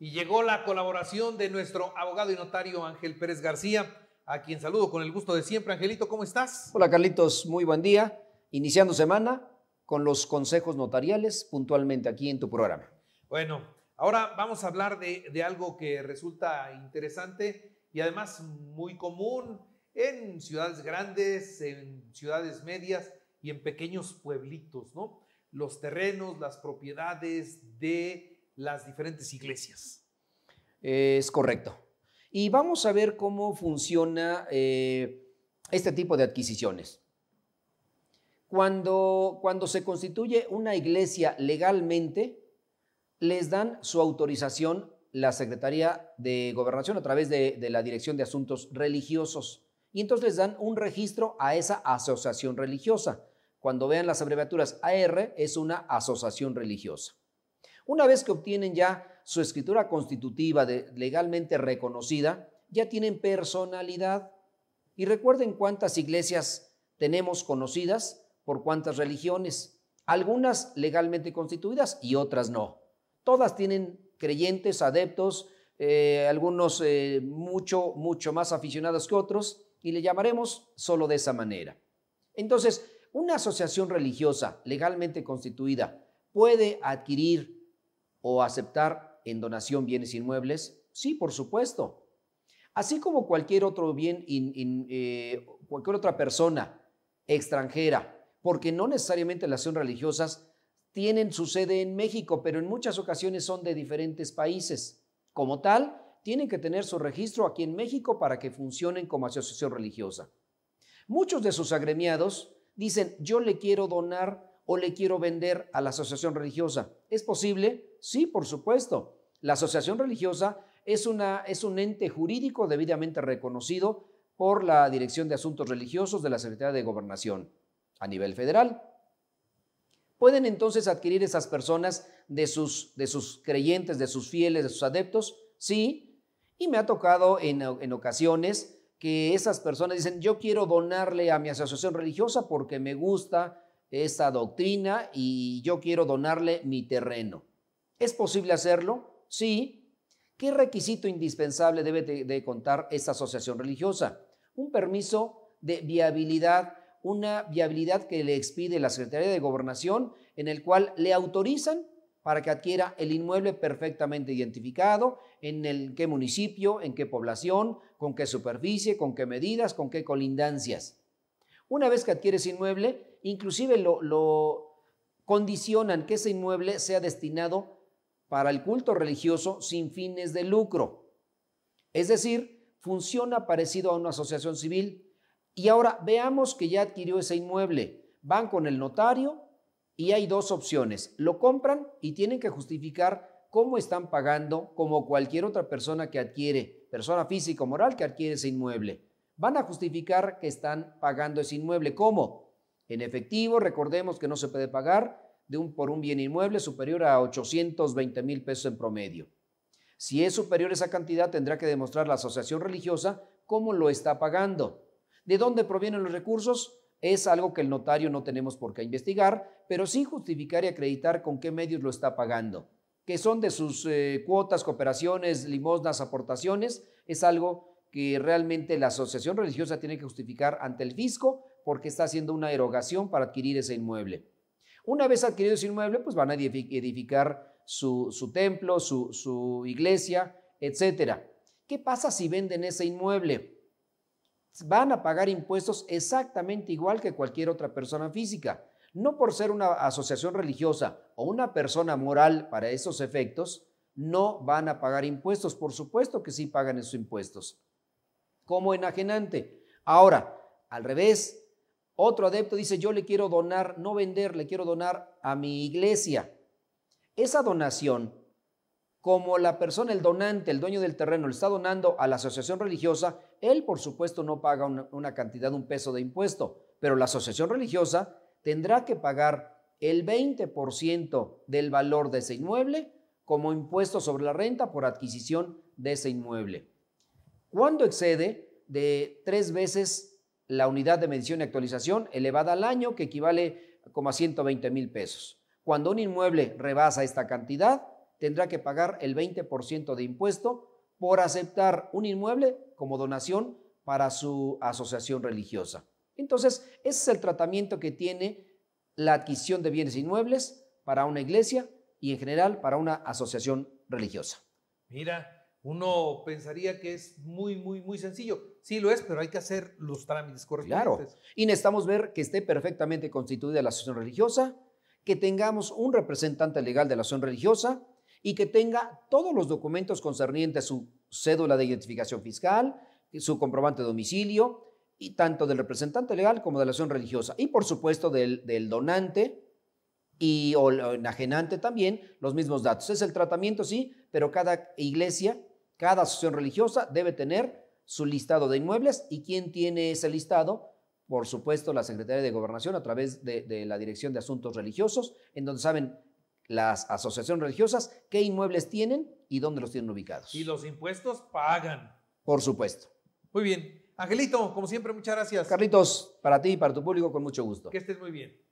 Y llegó la colaboración de nuestro abogado y notario Ángel Pérez García, a quien saludo con el gusto de siempre. Angelito, ¿cómo estás? Hola Carlitos, muy buen día. Iniciando semana con los consejos notariales puntualmente aquí en tu programa. Bueno, ahora vamos a hablar de, de algo que resulta interesante y además muy común en ciudades grandes, en ciudades medias y en pequeños pueblitos, ¿no? Los terrenos, las propiedades de las diferentes iglesias. Es correcto. Y vamos a ver cómo funciona eh, este tipo de adquisiciones. Cuando, cuando se constituye una iglesia legalmente, les dan su autorización la Secretaría de Gobernación a través de, de, la Dirección de Asuntos Religiosos. Y entonces les dan un registro a esa asociación religiosa. Cuando vean las abreviaturas AR, es una asociación religiosa. Una vez que obtienen ya su escritura constitutiva de, legalmente reconocida, ya tienen personalidad. Y recuerden cuántas iglesias tenemos conocidas por cuántas religiones, algunas legalmente constituidas y otras no. Todas tienen creyentes, adeptos, eh, algunos eh, mucho, mucho más aficionados que otros, y le llamaremos solo de esa manera. Entonces, una asociación religiosa legalmente constituida puede adquirir o aceptar en donación bienes inmuebles? Sí, por supuesto. Así como cualquier otro bien, eh, cualquier otra persona extranjera, porque no necesariamente las son religiosas, tienen su sede en México, pero en muchas ocasiones son de diferentes países. Como tal, tienen que tener su registro aquí en México para que funcionen como asociación religiosa. Muchos de sus agremiados dicen, yo le quiero donar o le quiero vender a la asociación religiosa. ¿Es posible? Sí, por supuesto. La asociación religiosa es, una, es un ente jurídico debidamente reconocido por la Dirección de Asuntos Religiosos de la Secretaría de Gobernación a nivel federal. Pueden entonces adquirir esas personas de sus, de sus creyentes, de sus fieles, de sus adeptos, sí. Y me ha tocado en, en ocasiones que esas personas dicen, yo quiero donarle a mi asociación religiosa porque me gusta esta doctrina y yo quiero donarle mi terreno. ¿Es posible hacerlo? Sí. ¿Qué requisito indispensable debe de, contar esta asociación religiosa? Un permiso de viabilidad, una viabilidad que le expide la Secretaría de Gobernación, en el cual le autorizan para que adquiera el inmueble perfectamente identificado, en el qué municipio, en qué población, con qué superficie, con qué medidas, con qué colindancias. Una vez que adquiere ese inmueble, inclusive lo condicionan que ese inmueble sea destinado para el culto religioso sin fines de lucro. Es decir, funciona parecido a una asociación civil. Y ahora veamos que ya adquirió ese inmueble. Van con el notario y hay dos opciones. Lo compran y tienen que justificar cómo están pagando como cualquier otra persona que adquiere, persona física o moral que adquiere ese inmueble van a justificar que están pagando ese inmueble. ¿Cómo? En efectivo, recordemos que no se puede pagar por un bien inmueble superior a 820 mil pesos en promedio. Si es superior esa cantidad, tendrá que demostrar la asociación religiosa cómo lo está pagando. ¿De dónde provienen los recursos? Es algo que el notario no tenemos por qué investigar, pero sí justificar y acreditar con qué medios lo está pagando. Que son de sus eh, cuotas, cooperaciones, limosnas, aportaciones, es algo que realmente la asociación religiosa tiene que justificar ante el fisco porque está haciendo una erogación para adquirir ese inmueble. Una vez adquirido ese inmueble, pues van a edificar su, templo, su, su iglesia, etcétera ¿Qué pasa si venden ese inmueble? Van a pagar impuestos exactamente igual que cualquier otra persona física. No por ser una asociación religiosa o una persona moral para esos efectos, no van a pagar impuestos. Por supuesto que sí pagan esos impuestos como enajenante. Ahora, al revés, otro adepto dice, yo le quiero donar, no vender, le quiero donar a mi iglesia. Esa donación, como la persona, el donante, el dueño del terreno, le está donando a la asociación religiosa, él por supuesto no paga una, una cantidad, un peso de impuesto, pero la asociación religiosa tendrá que pagar el 20% del valor de ese inmueble como impuesto sobre la renta por adquisición de ese inmueble cuando excede de tres veces la unidad de medición y actualización elevada al año, que equivale como a 120 mil pesos. Cuando un inmueble rebasa esta cantidad, tendrá que pagar el 20% de impuesto por aceptar un inmueble como donación para su asociación religiosa. Entonces, ese es el tratamiento que tiene la adquisición de bienes inmuebles para una iglesia y en general para una asociación religiosa. Mira, uno pensaría que es muy, muy, muy sencillo. Sí lo es, pero hay que hacer los trámites correctos. Claro. Y necesitamos ver que esté perfectamente constituida la asociación religiosa, que tengamos un representante legal de la asociación religiosa y que tenga todos los documentos concernientes a su cédula de identificación fiscal, su comprobante de domicilio, y tanto del representante legal como de la asociación religiosa. Y por supuesto del, del donante, y o enajenante también los mismos datos. Es el tratamiento, sí, pero cada iglesia cada asociación religiosa debe tener su listado de inmuebles y quién tiene ese listado, por supuesto, la Secretaría de Gobernación a través de, la Dirección de Asuntos Religiosos, en donde saben las asociaciones religiosas qué inmuebles tienen y dónde los tienen ubicados. Y los impuestos pagan. Por supuesto. Muy bien. Angelito, como siempre, muchas gracias. Carlitos, para ti y para tu público, con mucho gusto. Que estés muy bien.